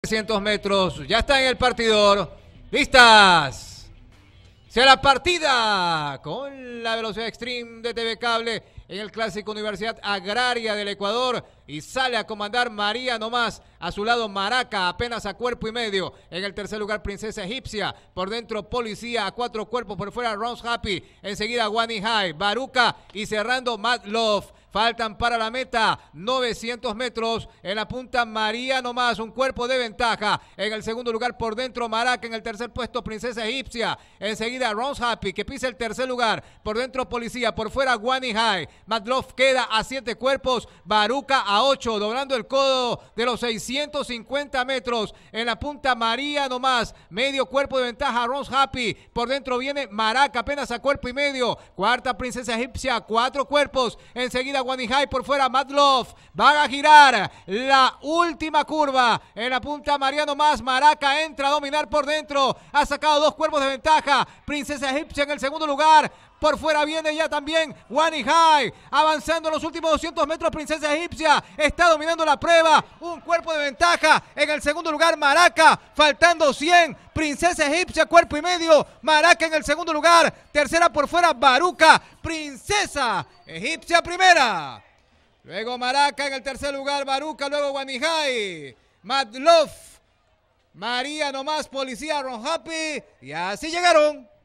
300 metros, ya está en el partidor. ¡Listas! Se la partida con la velocidad extreme de TV Cable en el Clásico Universidad Agraria del Ecuador y sale a comandar María nomás. A su lado Maraca, apenas a cuerpo y medio. En el tercer lugar Princesa Egipcia. Por dentro Policía a cuatro cuerpos. Por fuera Rons Happy. Enseguida Wani High, Baruca y cerrando Love. Faltan para la meta 900 metros. En la punta María nomás, un cuerpo de ventaja. En el segundo lugar por dentro Maraca. En el tercer puesto Princesa Egipcia. Enseguida Rons Happy que pisa el tercer lugar. Por dentro Policía. Por fuera Guani High. Madloff queda a 7 cuerpos. Baruca a 8. Doblando el codo de los 650 metros. En la punta María nomás. Medio cuerpo de ventaja Rons Happy. Por dentro viene Maraca apenas a cuerpo y medio. Cuarta Princesa Egipcia. Cuatro cuerpos. Enseguida Wani por fuera, Madloff Van a girar la última curva en la punta Mariano Más, Maraca entra a dominar por dentro, ha sacado dos cuerpos de ventaja, Princesa Egipcia en el segundo lugar, por fuera viene ya también Wani High. Avanzando en los últimos 200 metros. Princesa Egipcia está dominando la prueba. Un cuerpo de ventaja. En el segundo lugar Maraca. Faltando 100. Princesa Egipcia cuerpo y medio. Maraca en el segundo lugar. Tercera por fuera Baruca. Princesa Egipcia primera. Luego Maraca en el tercer lugar, Baruca, luego Guanijay, Matlof, María nomás, Policía, Ron Happy, y así llegaron.